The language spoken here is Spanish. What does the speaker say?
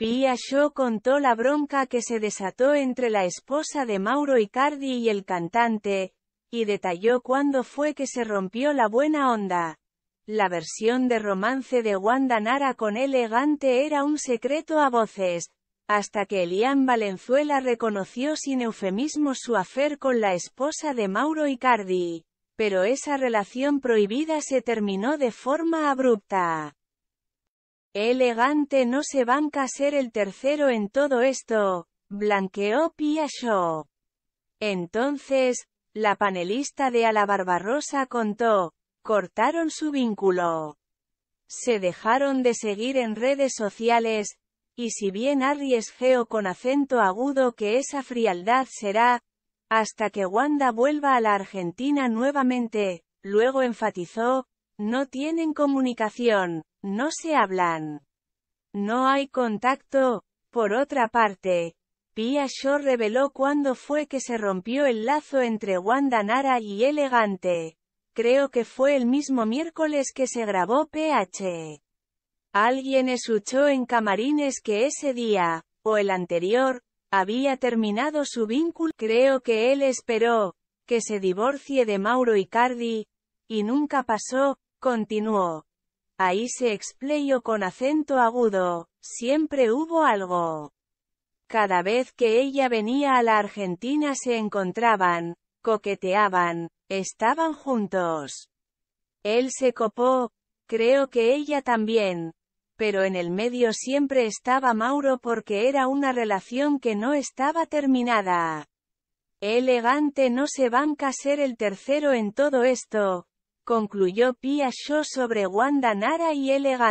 Pia Shaw contó la bronca que se desató entre la esposa de Mauro Icardi y el cantante, y detalló cuándo fue que se rompió la buena onda. La versión de romance de Wanda Nara con Elegante era un secreto a voces, hasta que Elian Valenzuela reconoció sin eufemismo su afer con la esposa de Mauro Icardi. Pero esa relación prohibida se terminó de forma abrupta. Elegante no se banca ser el tercero en todo esto, blanqueó show Entonces, la panelista de Barbarosa contó, cortaron su vínculo. Se dejaron de seguir en redes sociales, y si bien arriesgeo con acento agudo que esa frialdad será, hasta que Wanda vuelva a la Argentina nuevamente, luego enfatizó, no tienen comunicación, no se hablan. No hay contacto. Por otra parte, Pia Shaw reveló cuándo fue que se rompió el lazo entre Wanda Nara y Elegante. Creo que fue el mismo miércoles que se grabó PH. Alguien escuchó en camarines que ese día, o el anterior, había terminado su vínculo. Creo que él esperó, que se divorcie de Mauro Icardi, y nunca pasó, continuó. Ahí se explayó con acento agudo, siempre hubo algo. Cada vez que ella venía a la Argentina se encontraban, coqueteaban, estaban juntos. Él se copó, creo que ella también. Pero en el medio siempre estaba Mauro porque era una relación que no estaba terminada. Elegante no se banca ser el tercero en todo esto, concluyó Pia Shaw sobre Wanda Nara y Elegan.